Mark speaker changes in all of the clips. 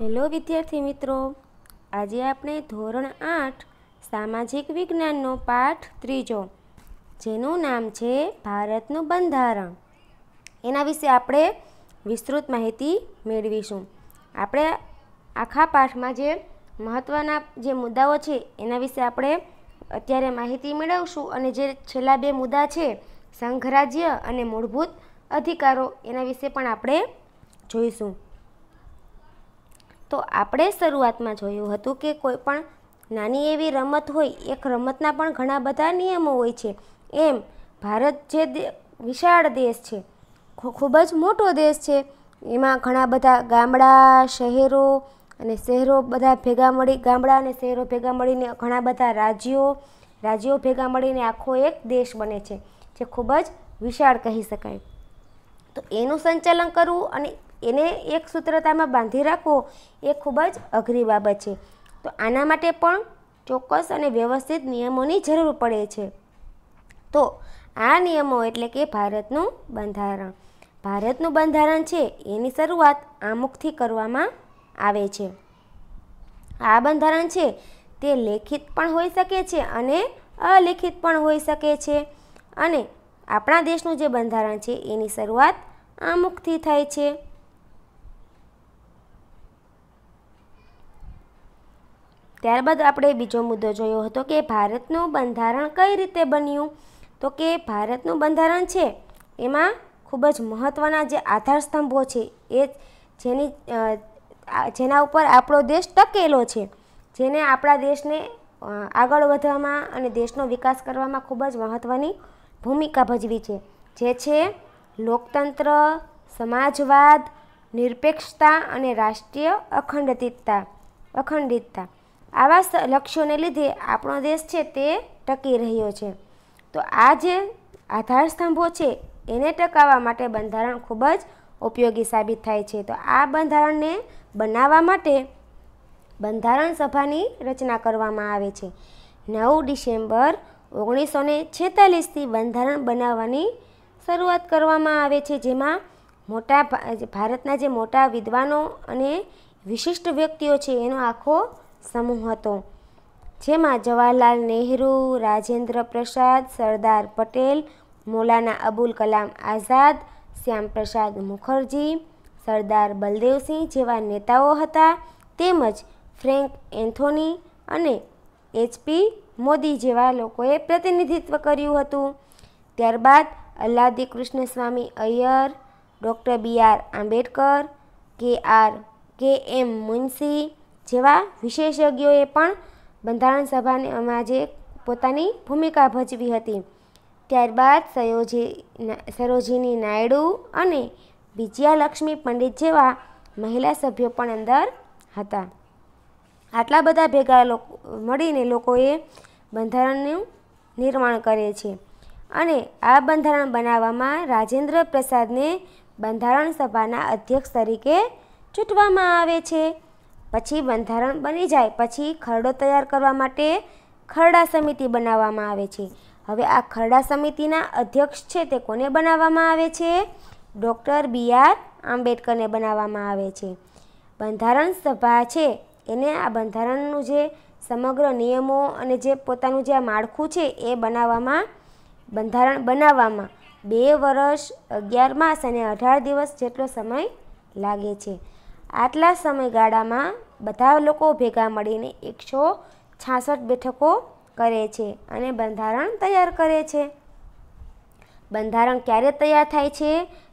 Speaker 1: hello વિદ્યાર્થી મિત્રો આજે આપણે ધોરણ આઠ સામાજિક વિજ્ઞાનનો પાઠ ત્રીજો જેનું નામ છે ભારતનું બંધારણ એના વિશે આપણે વિસ્તૃત માહિતી મેળવીશું આપણે આખા પાઠમાં જે મહત્ત્વના જે મુદ્દાઓ છે એના વિશે આપણે અત્યારે માહિતી મેળવશું અને જે છેલ્લા બે મુદ્દા છે સંઘ રાજ્ય અને મૂળભૂત અધિકારો એના વિશે પણ આપણે જોઈશું તો આપણે શરૂઆતમાં જોયું હતું કે કોઈ પણ નાની એવી રમત હોય એક રમતના પણ ઘણા બધા નિયમો હોય છે એમ ભારત જે વિશાળ દેશ છે ખૂબ જ મોટો દેશ છે એમાં ઘણા બધા ગામડા શહેરો અને શહેરો બધા ભેગા મળી ગામડા અને શહેરો ભેગા મળીને ઘણા બધા રાજ્યો રાજ્યો ભેગા મળીને આખો એક દેશ બને છે જે ખૂબ જ વિશાળ કહી શકાય તો એનું સંચાલન કરવું અને એને એક સૂત્રતામાં બાંધી રાખવો એ ખૂબ જ અઘરી બાબત છે તો આના માટે પણ ચોક્કસ અને વ્યવસ્થિત નિયમોની જરૂર પડે છે તો આ નિયમો એટલે કે ભારતનું બંધારણ ભારતનું બંધારણ છે એની શરૂઆત આમુખથી કરવામાં આવે છે આ બંધારણ છે તે લેખિત પણ હોઈ શકે છે અને અલિખિત પણ હોઈ શકે છે અને આપણા દેશનું જે બંધારણ છે એની શરૂઆત આમુખથી થાય છે ત્યારબાદ આપણે બીજો મુદ્દો જોયો હતો કે ભારતનું બંધારણ કઈ રીતે બન્યું તો કે ભારતનું બંધારણ છે એમાં ખૂબ જ મહત્ત્વના જે આધારસ્તંભો છે એ જેની જેના ઉપર આપણો દેશ ટકેલો છે જેને આપણા દેશને આગળ વધવામાં અને દેશનો વિકાસ કરવામાં ખૂબ જ મહત્ત્વની ભૂમિકા ભજવી છે જે છે લોકતંત્ર સમાજવાદ નિરપેક્ષતા અને રાષ્ટ્રીય અખંડિતતા અખંડિતતા આવા લક્ષ્યોને લીધે આપણો દેશ છે તે ટકી રહ્યો છે તો આ જે આધારસ્તંભો છે એને ટકાવવા માટે બંધારણ ખૂબ જ ઉપયોગી સાબિત થાય છે તો આ બંધારણને બનાવવા માટે બંધારણ સભાની રચના કરવામાં આવે છે નવ ડિસેમ્બર ઓગણીસો ને છેતાલીસથી બંધારણ બનાવવાની શરૂઆત કરવામાં આવે છે જેમાં મોટા ભારતના જે મોટા વિદ્વાનો અને વિશિષ્ટ વ્યક્તિઓ છે એનો આખો સમૂહ હતો જેમાં જવાહરલાલ નેહરુ રાજેન્દ્ર પ્રસાદ સરદાર પટેલ મોલાના અબુલ કલામ આઝાદ શ્યામપ્રસાદ મુખર્જી સરદાર બલદેવસિંહ જેવા નેતાઓ હતા તેમજ ફ્રેન્ક એન્થોની અને એચપી મોદી જેવા લોકોએ પ્રતિનિધિત્વ કર્યું હતું ત્યારબાદ Alladi Krishnaswami Ayyar doctor B R Ambedkar K R કે એમ મુનશી જેવા વિશેષજ્ઞોએ પણ બંધારણ સભાને અમાજે પોતાની ભૂમિકા ભજવી હતી ત્યારબાદ સયોજી સરોજીની નાયડુ અને વિજયાલક્ષ્મી પંડિત જેવા મહિલા સભ્યો પણ અંદર હતા આટલા બધા ભેગા લોકો મળીને લોકોએ બંધારણનું નિર્માણ કરે છે અને આ બંધારણ બનાવવામાં રાજેન્દ્ર પ્રસાદને બંધારણ સભાના અધ્યક્ષ તરીકે ચૂંટવામાં આવે છે પછી બંધારણ બની જાય પછી ખરડો તૈયાર કરવા માટે ખરડા સમિતિ બનાવવામાં આવે છે હવે આ ખરડા સમિતિના અધ્યક્ષ છે તે કોને બનાવવામાં આવે છે ડૉક્ટર બી આર આંબેડકરને બનાવવામાં આવે છે બંધારણ સભા છે એને આ બંધારણનું જે સમગ્ર નિયમો અને જે પોતાનું જે આ માળખું છે એ બનાવવામાં બંધારણ બનાવવામાં બે વર્ષ અગિયાર માસ અને અઢાર દિવસ જેટલો સમય લાગે છે આટલા સમયગાળામાં બધા લોકો ભેગા મળીને એકસો છાસઠ બેઠકો કરે છે અને બંધારણ તૈયાર કરે છે બંધારણ ક્યારે તૈયાર થાય છે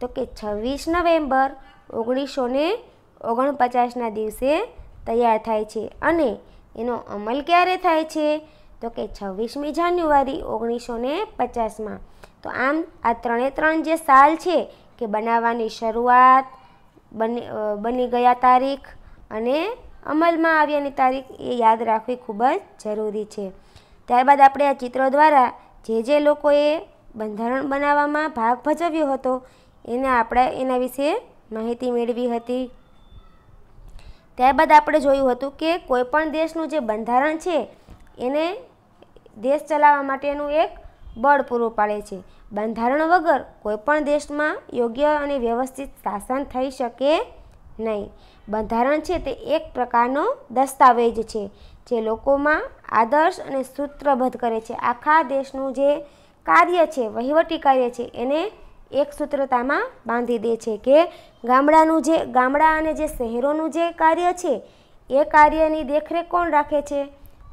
Speaker 1: તો કે છવ્વીસ નવેમ્બર ઓગણીસો ને ઓગણપચાસના દિવસે તૈયાર થાય છે અને એનો અમલ ક્યારે થાય છે તો કે છવ્વીસમી જાન્યુઆરી ઓગણીસો ને પચાસમાં તો આમ આ ત્રણે ત્રણ જે સાલ છે કે બનાવવાની શરૂઆત બની બની ગયા તારીખ અને અમલમાં આવ્યાની તારીખ એ યાદ રાખવી ખૂબ જ જરૂરી છે ત્યારબાદ આપણે આ ચિત્રો દ્વારા જે જે લોકોએ બંધારણ બનાવવામાં ભાગ ભજવ્યો હતો એને આપણે એના વિશે માહિતી મેળવી હતી ત્યારબાદ આપણે જોયું હતું કે કોઈપણ દેશનું જે બંધારણ છે એને દેશ ચલાવવા માટેનું એક બળ પૂરું પાડે છે બંધારણ વગર કોઈપણ દેશમાં યોગ્ય અને વ્યવસ્થિત શાસન થઈ શકે નહીં બંધારણ છે તે એક પ્રકારનો દસ્તાવેજ છે જે લોકોમાં આદર્શ અને સૂત્રબદ્ધ કરે છે આખા દેશનું જે કાર્ય છે વહીવટી કાર્ય છે એને એક સૂત્રતામાં બાંધી દે છે કે ગામડાનું જે ગામડા અને જે શહેરોનું જે કાર્ય છે એ કાર્યની દેખરેખ કોણ રાખે છે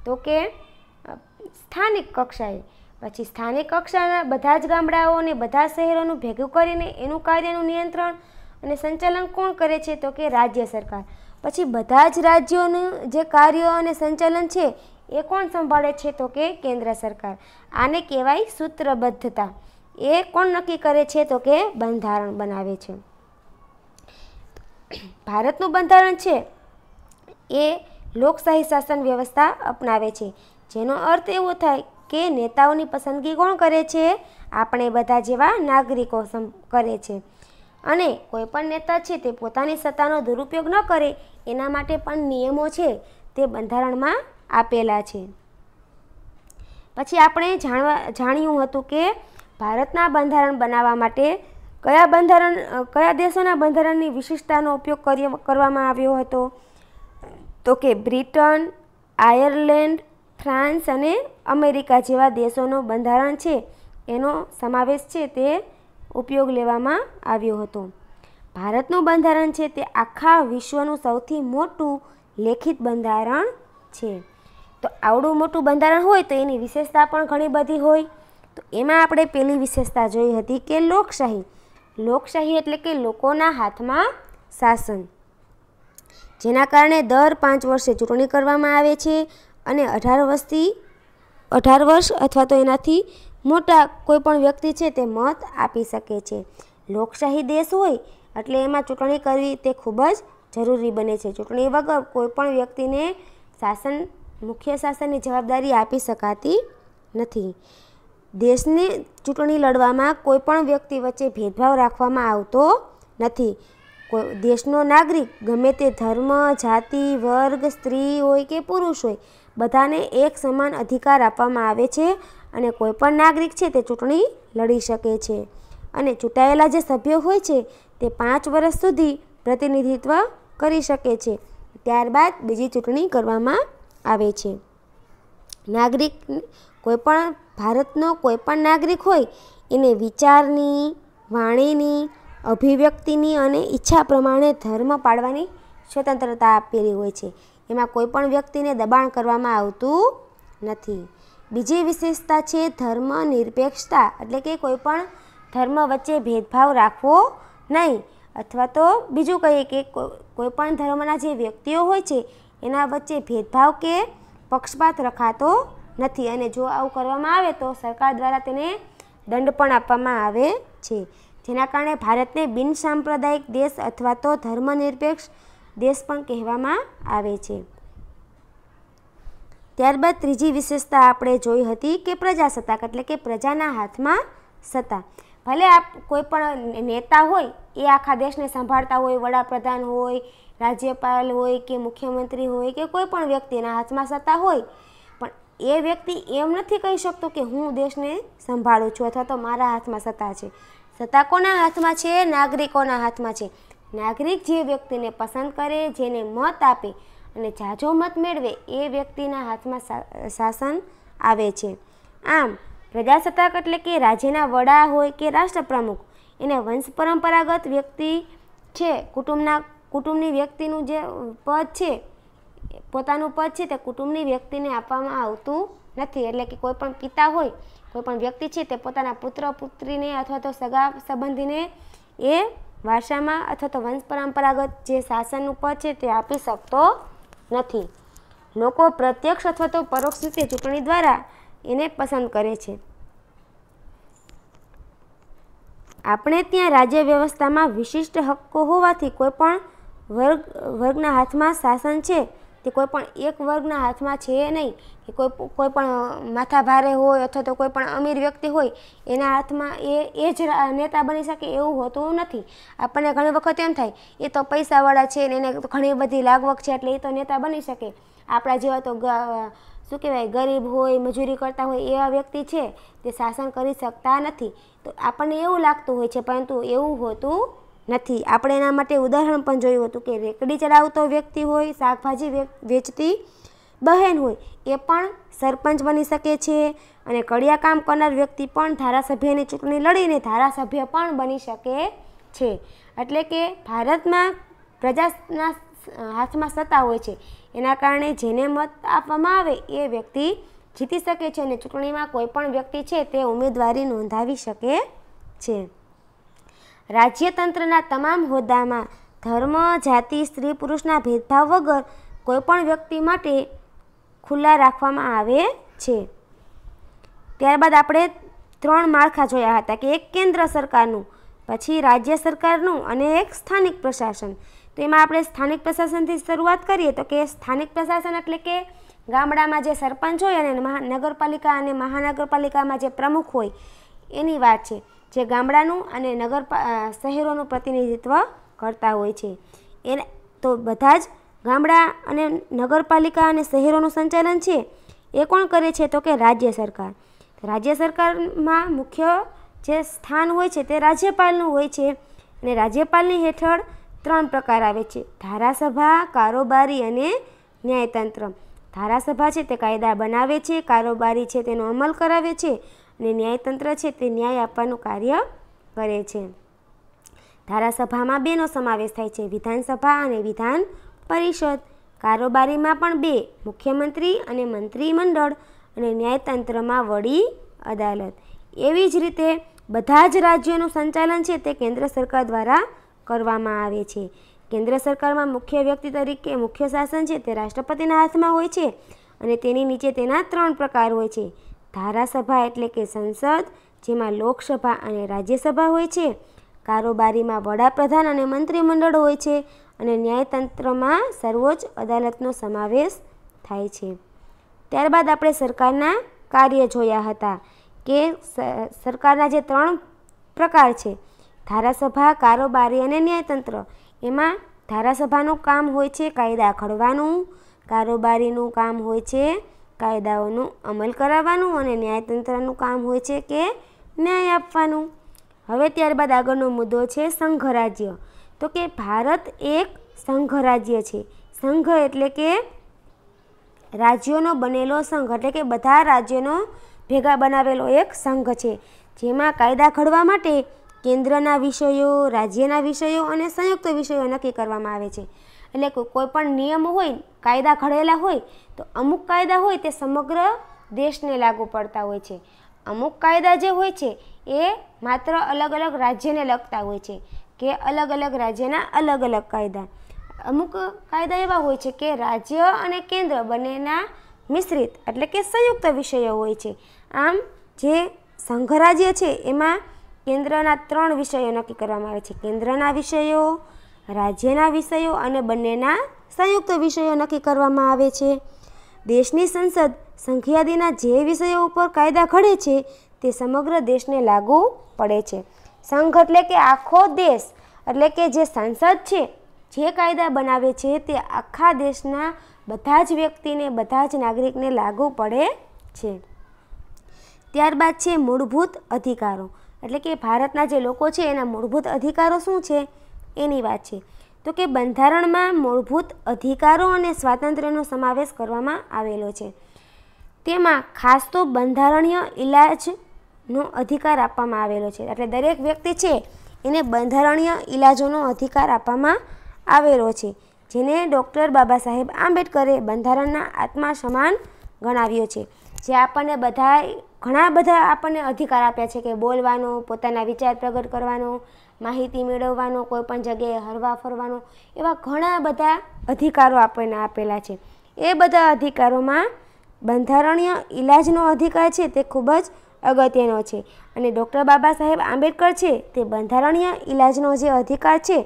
Speaker 1: તો કે સ્થાનિક કક્ષાએ પછી સ્થાનિક કક્ષાના બધા જ ગામડાઓ અને બધા શહેરોનું ભેગું કરીને એનું કાર્યનું નિયંત્રણ અને સંચાલન કોણ કરે છે તો કે રાજ્ય સરકાર પછી બધા જ રાજ્યોનું જે કાર્યો અને સંચાલન છે એ કોણ સંભાળે છે તો કે કેન્દ્ર સરકાર આને કહેવાય સૂત્રબદ્ધતા એ કોણ નક્કી કરે છે તો કે બંધારણ બનાવે છે ભારતનું બંધારણ છે એ લોકશાહી શાસન વ્યવસ્થા અપનાવે છે જેનો અર્થ એવો થાય કે નેતાઓની પસંદગી કોણ કરે છે આપણે બધા જેવા નાગરિકો કરે છે અને કોઈ પણ નેતા છે તે પોતાની સત્તાનો દુરુપયોગ ન કરે એના માટે પણ નિયમો છે તે બંધારણમાં આપેલા છે પછી આપણે જાણવા જાણ્યું હતું કે ભારતના બંધારણ બનાવવા માટે કયા બંધારણ કયા દેશોના બંધારણની વિશિષ્ટતાનો ઉપયોગ કરવામાં આવ્યો હતો તો કે બ્રિટન આયર્લેન્ડ ફ્રાન્સ અને અમેરિકા જેવા દેશોનું બંધારણ છે એનો સમાવેશ છે તે ઉપયોગ લેવામાં આવ્યો હતો ભારતનું બંધારણ છે તે આખા વિશ્વનું સૌથી મોટું લેખિત બંધારણ છે તો આવડું મોટું બંધારણ હોય તો એની વિશેષતા પણ ઘણી બધી હોય તો એમાં આપણે પેલી વિશેષતા જોઈ હતી કે લોકશાહી લોકશાહી એટલે કે લોકોના હાથમાં શાસન જેના કારણે દર પાંચ વર્ષે ચૂંટણી કરવામાં આવે છે અને અઢાર વર્ષથી અઢાર વર્ષ અથવા તો એનાથી મોટા કોઈપણ વ્યક્તિ છે તે મત આપી શકે છે લોકશાહી દેશ હોય એટલે એમાં ચૂંટણી કરવી તે ખૂબ જ જરૂરી બને છે ચૂંટણી વગર કોઈપણ વ્યક્તિને શાસન મુખ્ય શાસનની જવાબદારી આપી શકાતી નથી દેશને ચૂંટણી લડવામાં કોઈપણ વ્યક્તિ વચ્ચે ભેદભાવ રાખવામાં આવતો નથી કોઈ દેશનો નાગરિક ગમે તે ધર્મ જાતિ વર્ગ સ્ત્રી હોય કે પુરુષ હોય બધાને એક સમાન અધિકાર આપવામાં આવે છે અને કોઈ પણ નાગરિક છે તે ચૂંટણી લડી શકે છે અને ચૂંટાયેલા જે સભ્યો હોય છે તે પાંચ વર્ષ સુધી પ્રતિનિધિત્વ કરી શકે છે ત્યારબાદ બીજી ચૂંટણી કરવામાં આવે છે નાગરિક કોઈપણ ભારતનો કોઈ પણ નાગરિક હોય એને વિચારની વાણીની અભિવ્યક્તિની અને ઈચ્છા પ્રમાણે ધર્મ પાળવાની સ્વતંત્રતા આપેલી હોય છે એમાં કોઈપણ વ્યક્તિને દબાણ કરવામાં આવતું નથી બીજી વિશેષતા છે ધર્મ નિરપેક્ષતા એટલે કે કોઈ પણ ધર્મ વચ્ચે ભેદભાવ રાખવો નહીં અથવા તો બીજું કહીએ કે કોઈપણ ધર્મના જે વ્યક્તિઓ હોય છે એના વચ્ચે ભેદભાવ કે પક્ષપાત રખાતો નથી અને જો આવું કરવામાં આવે તો સરકાર દ્વારા તેને દંડ પણ આપવામાં આવે છે જેના કારણે ભારતને બિનસાંપ્રદાયિક દેશ અથવા તો ધર્મનિરપેક્ષ દેશ પણ કહેવામાં આવે છે ત્યારબાદ ત્રીજી વિશેષતા આપણે જોઈ હતી કે પ્રજાસત્તાક એટલે કે પ્રજાના હાથમાં સત્તા ભલે આપ કોઈ પણ નેતા હોય એ આખા દેશને સંભાળતા હોય વડાપ્રધાન હોય રાજ્યપાલ હોય કે મુખ્યમંત્રી હોય કે કોઈ પણ વ્યક્તિના હાથમાં સત્તા હોય પણ એ વ્યક્તિ એમ નથી કહી શકતો કે હું દેશને સંભાળું છું અથવા તો મારા હાથમાં સત્તા છે સત્તા કોના હાથમાં છે નાગરિકોના હાથમાં છે નાગરિક જે વ્યક્તિને પસંદ કરે જેને મત આપે અને જાજો મત મેળવે એ વ્યક્તિના હાથમાં શાસન આવે છે આમ પ્રજાસત્તાક એટલે કે રાજ્યના વડા હોય કે રાષ્ટ્રપ્રમુખ એને વંશ પરંપરાગત વ્યક્તિ છે કુટુંબના કુટુંબની વ્યક્તિનું જે પદ છે પોતાનું પદ છે તે કુટુંબની વ્યક્તિને આપવામાં આવતું નથી એટલે કે કોઈ પણ પિતા હોય કોઈ પણ વ્યક્તિ છે તે પોતાના પુત્ર પુત્રીને અથવા તો સગા સંબંધીને એ વારસામાં અથવા તો વંશ પરંપરાગત જે શાસન ઉપર છે તે આપી શકતો નથી લોકો પ્રત્યક્ષ અથવા તો પરોક્ષ રીતે ચૂંટણી દ્વારા એને પસંદ કરે છે આપણે ત્યાં રાજ્ય વ્યવસ્થામાં વિશિષ્ટ હક્કો હોવાથી કોઈ પણ વર્ગ વર્ગના હાથમાં શાસન છે તે કોઈપણ એક વર્ગના હાથમાં છે નહીં કે કોઈ કોઈ પણ માથાભારે હોય અથવા તો કોઈપણ અમીર વ્યક્તિ હોય એના હાથમાં એ એ જ નેતા બની શકે એવું હોતું નથી આપણને ઘણી વખત એમ થાય એ તો પૈસાવાળા છે ને એને ઘણી બધી લાગવક છે એટલે એ તો નેતા બની શકે આપણા જેવા તો શું કહેવાય ગરીબ હોય મજૂરી કરતા હોય એવા વ્યક્તિ છે તે શાસન કરી શકતા નથી તો આપણને એવું લાગતું હોય છે પરંતુ એવું હોતું નથી આપણે એના માટે ઉદાહરણ પણ જોયું હતું કે રેકડી ચલાવતો વ્યક્તિ હોય શાકભાજી વેચતી બહેન હોય એ પણ સરપંચ બની શકે છે અને કડિયા કામ કરનાર વ્યક્તિ પણ ધારાસભ્યની ચૂંટણી લડીને ધારાસભ્ય પણ બની શકે છે એટલે કે ભારતમાં પ્રજાના હાથમાં સત્તા હોય છે એના કારણે જેને મત આપવામાં આવે એ વ્યક્તિ જીતી શકે છે અને ચૂંટણીમાં કોઈ પણ વ્યક્તિ છે તે ઉમેદવારી નોંધાવી શકે છે રાજ્યતંત્રના તમામ હોદ્દામાં ધર્મ જાતિ સ્ત્રી પુરુષના ભેદભાવ વગર કોઈપણ વ્યક્તિ માટે ખુલ્લા રાખવામાં આવે છે ત્યારબાદ આપણે ત્રણ માળખા જોયા હતા કે એક કેન્દ્ર સરકારનું પછી રાજ્ય સરકારનું અને એક સ્થાનિક પ્રશાસન તો એમાં આપણે સ્થાનિક પ્રશાસનથી શરૂઆત કરીએ તો કે સ્થાનિક પ્રશાસન એટલે કે ગામડામાં જે સરપંચ હોય અને નગરપાલિકા અને મહાનગરપાલિકામાં જે પ્રમુખ હોય એની વાત છે જે ગામડાનું અને નગર શહેરોનું પ્રતિનિધિત્વ કરતા હોય છે એ તો બધા જ ગામડા અને નગરપાલિકા અને શહેરોનું સંચાલન છે એ કોણ કરે છે તો કે રાજ્ય સરકાર રાજ્ય સરકારમાં મુખ્ય જે સ્થાન હોય છે તે રાજ્યપાલનું હોય છે અને રાજ્યપાલની હેઠળ ત્રણ પ્રકાર આવે છે ધારાસભા કારોબારી અને ન્યાયતંત્ર ધારાસભા છે તે કાયદા બનાવે છે કારોબારી છે તેનો અમલ કરાવે છે અને ન્યાયતંત્ર છે તે ન્યાય આપવાનું કાર્ય કરે છે ધારાસભામાં બેનો સમાવેશ થાય છે વિધાનસભા અને વિધાન પરિષદ કારોબારીમાં પણ બે મુખ્યમંત્રી અને મંત્રીમંડળ અને ન્યાયતંત્રમાં વડી અદાલત એવી જ રીતે બધા જ રાજ્યોનું સંચાલન છે તે કેન્દ્ર સરકાર દ્વારા કરવામાં આવે છે કેન્દ્ર સરકારમાં મુખ્ય વ્યક્તિ તરીકે મુખ્ય શાસન છે તે રાષ્ટ્રપતિના હાથમાં હોય છે અને તેની નીચે તેના ત્રણ પ્રકાર હોય છે ધારાસભા એટલે કે સંસદ જેમાં લોકસભા અને રાજ્યસભા હોય છે કારોબારીમાં વડાપ્રધાન અને મંત્રીમંડળ હોય છે અને ન્યાયતંત્રમાં સર્વોચ્ચ અદાલતનો સમાવેશ થાય છે ત્યારબાદ આપણે સરકારના કાર્ય જોયા હતા કે સરકારના જે ત્રણ પ્રકાર છે ધારાસભા કારોબારી અને ન્યાયતંત્ર એમાં ધારાસભાનું કામ હોય છે કાયદા ઘડવાનું કારોબારીનું કામ હોય છે કાયદાઓનું અમલ કરાવવાનું અને ન્યાયતંત્રનું કામ હોય છે કે ન્યાય આપવાનું હવે ત્યારબાદ આગળનો મુદ્દો છે સંઘ રાજ્ય તો કે ભારત એક સંઘ રાજ્ય છે સંઘ એટલે કે રાજ્યોનો બનેલો સંઘ એટલે કે બધા રાજ્યોનો ભેગા બનાવેલો એક સંઘ છે જેમાં કાયદા ઘડવા માટે કેન્દ્રના વિષયો રાજ્યના વિષયો અને સંયુક્ત વિષયો નક્કી કરવામાં આવે છે એટલે કોઈ પણ નિયમો હોય કાયદા ઘડેલા હોય તો અમુક કાયદા હોય તે સમગ્ર દેશને લાગુ પડતા હોય છે અમુક કાયદા જે હોય છે એ માત્ર અલગ અલગ રાજ્યને લગતા હોય છે કે અલગ અલગ રાજ્યના અલગ અલગ કાયદા અમુક કાયદા એવા હોય છે કે રાજ્ય અને કેન્દ્ર બંનેના મિશ્રિત એટલે કે સંયુક્ત વિષયો હોય છે આમ જે સંઘ રાજ્ય છે એમાં કેન્દ્રના ત્રણ વિષયો નક્કી કરવામાં આવે છે કેન્દ્રના વિષયો રાજ્યના વિષયો અને બંનેના સંયુક્ત વિષયો નક્કી કરવામાં આવે છે દેશની સંસદ સંખ્યાદીના જે વિષયો ઉપર કાયદા ઘડે છે તે સમગ્ર દેશને લાગુ પડે છે સંઘ એટલે કે આખો દેશ એટલે કે જે સાંસદ છે જે કાયદા બનાવે છે તે આખા દેશના બધા જ વ્યક્તિને બધા જ નાગરિકને લાગુ પડે છે ત્યારબાદ છે મૂળભૂત અધિકારો એટલે કે ભારતના જે લોકો છે એના મૂળભૂત અધિકારો શું છે એની વાત છે તો કે બંધારણમાં મૂળભૂત અધિકારો અને સ્વાતંત્ર્યનો સમાવેશ કરવામાં આવેલો છે તેમાં ખાસ તો બંધારણીય ઇલાજનો અધિકાર આપવામાં આવેલો છે એટલે દરેક વ્યક્તિ છે એને બંધારણીય ઇલાજોનો અધિકાર આપવામાં આવેલો છે જેને ડૉક્ટર બાબા સાહેબ આંબેડકરે બંધારણના આત્મા સમાન ગણાવ્યો છે જે આપણને બધા ઘણા બધા આપણને અધિકાર આપ્યા છે કે બોલવાનો પોતાના વિચાર પ્રગટ કરવાનો માહિતી મેળવવાનો કોઈ પણ જગ્યાએ હરવા ફરવાનો એવા ઘણા બધા અધિકારો આપણને આપેલા છે એ બધા અધિકારોમાં બંધારણીય ઈલાજનો અધિકાર છે તે ખૂબ જ અગત્યનો છે અને ડૉક્ટર બાબા સાહેબ આંબેડકર છે તે બંધારણીય ઈલાજનો જે અધિકાર છે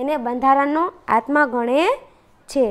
Speaker 1: એને બંધારણનો આત્મા ગણે છે